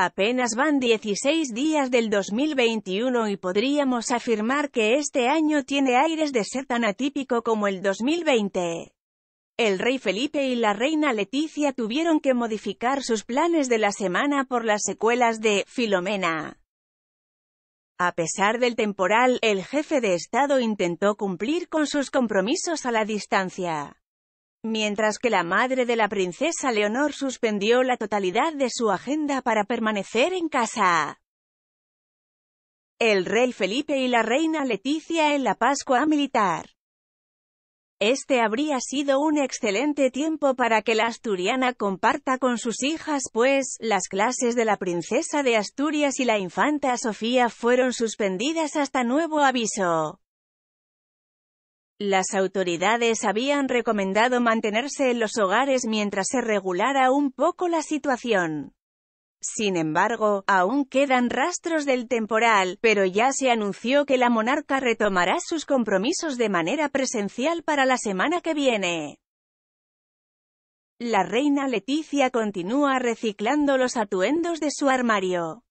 Apenas van 16 días del 2021 y podríamos afirmar que este año tiene aires de ser tan atípico como el 2020. El rey Felipe y la reina Leticia tuvieron que modificar sus planes de la semana por las secuelas de Filomena. A pesar del temporal, el jefe de Estado intentó cumplir con sus compromisos a la distancia mientras que la madre de la princesa Leonor suspendió la totalidad de su agenda para permanecer en casa. El rey Felipe y la reina Leticia en la Pascua Militar. Este habría sido un excelente tiempo para que la asturiana comparta con sus hijas pues, las clases de la princesa de Asturias y la infanta Sofía fueron suspendidas hasta nuevo aviso. Las autoridades habían recomendado mantenerse en los hogares mientras se regulara un poco la situación. Sin embargo, aún quedan rastros del temporal, pero ya se anunció que la monarca retomará sus compromisos de manera presencial para la semana que viene. La reina Leticia continúa reciclando los atuendos de su armario.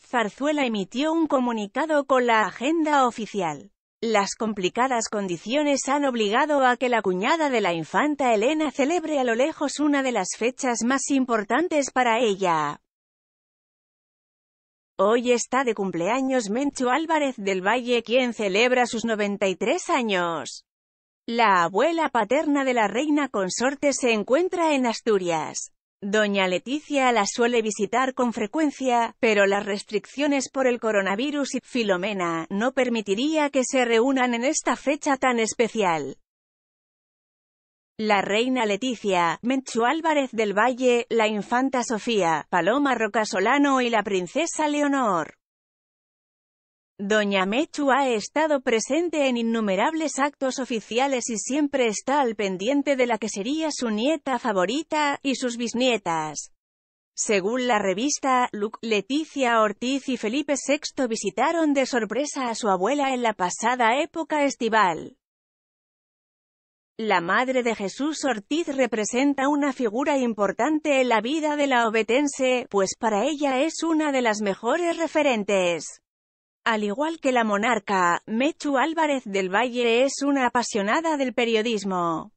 Zarzuela emitió un comunicado con la agenda oficial. Las complicadas condiciones han obligado a que la cuñada de la infanta Elena celebre a lo lejos una de las fechas más importantes para ella. Hoy está de cumpleaños Mencho Álvarez del Valle quien celebra sus 93 años. La abuela paterna de la reina consorte se encuentra en Asturias. Doña Leticia la suele visitar con frecuencia, pero las restricciones por el coronavirus y Filomena no permitiría que se reúnan en esta fecha tan especial. La reina Leticia, Menchu Álvarez del Valle, la infanta Sofía, Paloma Rocasolano y la princesa Leonor. Doña Mechu ha estado presente en innumerables actos oficiales y siempre está al pendiente de la que sería su nieta favorita, y sus bisnietas. Según la revista Luc, Leticia Ortiz y Felipe VI visitaron de sorpresa a su abuela en la pasada época estival. La madre de Jesús Ortiz representa una figura importante en la vida de la obetense, pues para ella es una de las mejores referentes. Al igual que la monarca, Mechu Álvarez del Valle es una apasionada del periodismo.